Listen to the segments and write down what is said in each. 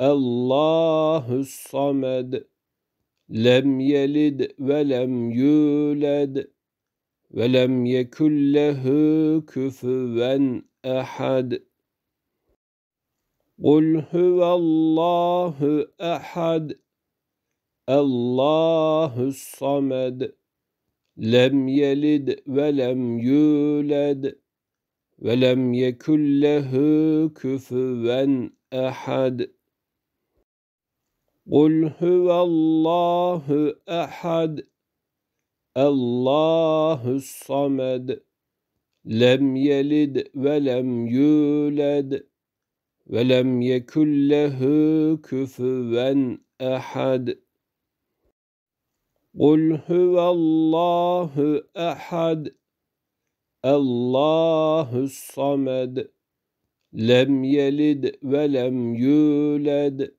Allahu samed lem yelid ve lem yulad ve lem yekul lehu küfüven ehad Kul huvallahu ehad Allahu samed lem yelid ve lem yulad ve lem yekul lehu küfüven ehad قل هو الله احد الله الصمد لم يلد ولم يولد ولم يكن له كفوا احد قل هو الله احد الله الصمد لم يلد ولم يولد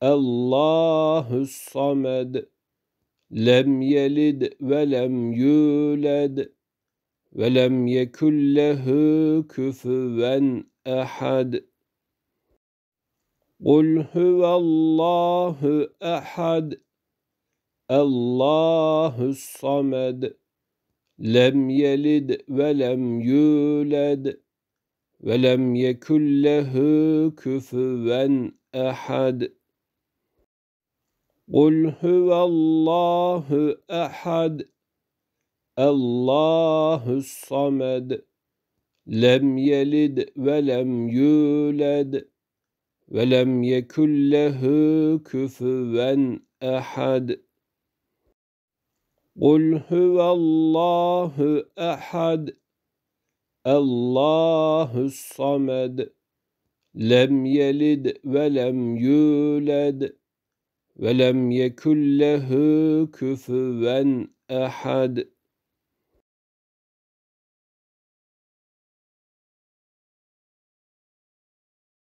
Allahu samed lem yelid ve lem yulad ve lem yekul lehu küfüven ehad Kul huvallahu ehad Allahu samed lem yelid ve lem yulad ve lem yekul lehu küfüven ehad قل هو الله احد الله الصمد لم يلد ولم يولد ولم يكن له كفوا احد قل هو الله احد الله الصمد لم يلد ولم يولد ve lem yekul lehu küfüven ehad.''